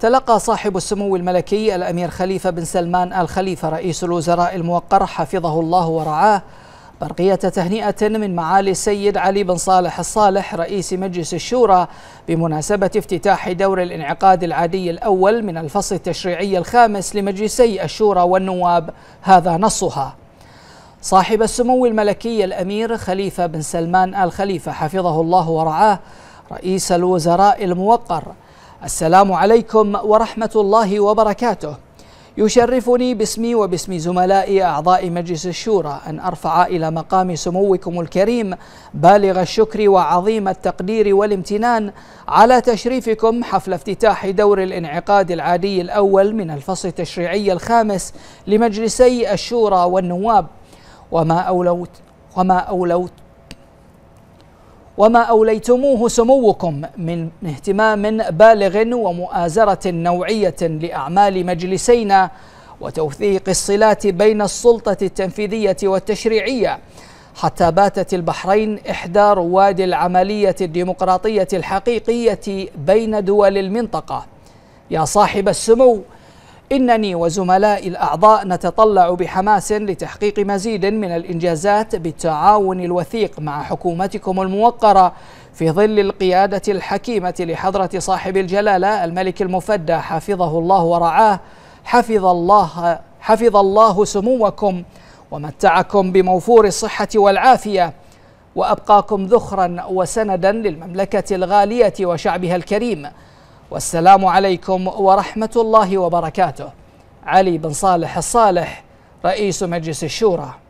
تلقى صاحب السمو الملكي الأمير خليفة بن سلمان الخليفة رئيس الوزراء الموقر حفظه الله ورعاه برقية تهنئة من معالي السيد علي بن صالح الصالح رئيس مجلس الشورى بمناسبة افتتاح دور الانعقاد العادي الأول من الفصل التشريعي الخامس لمجلسي الشورى والنواب هذا نصها صاحب السمو الملكي الأمير خليفة بن سلمان الخليفة حفظه الله ورعاه رئيس الوزراء الموقر السلام عليكم ورحمة الله وبركاته يشرفني باسمي وباسم زملائي أعضاء مجلس الشورى أن أرفع إلى مقام سموكم الكريم بالغ الشكر وعظيم التقدير والامتنان على تشريفكم حفل افتتاح دور الانعقاد العادي الأول من الفصل التشريعي الخامس لمجلسي الشورى والنواب وما أولوت وما أولوت وما أوليتموه سموكم من اهتمام بالغ ومؤازرة نوعية لأعمال مجلسينا وتوثيق الصلات بين السلطة التنفيذية والتشريعية حتى باتت البحرين إحدى رواد العملية الديمقراطية الحقيقية بين دول المنطقة يا صاحب السمو إنني وزملائي الأعضاء نتطلع بحماس لتحقيق مزيد من الإنجازات بالتعاون الوثيق مع حكومتكم الموقرة في ظل القيادة الحكيمة لحضرة صاحب الجلالة الملك المفدى حفظه الله ورعاه حفظ الله حفظ الله سموكم ومتعكم بموفور الصحة والعافية وأبقاكم ذخرا وسندا للمملكة الغالية وشعبها الكريم والسلام عليكم ورحمة الله وبركاته علي بن صالح الصالح رئيس مجلس الشورى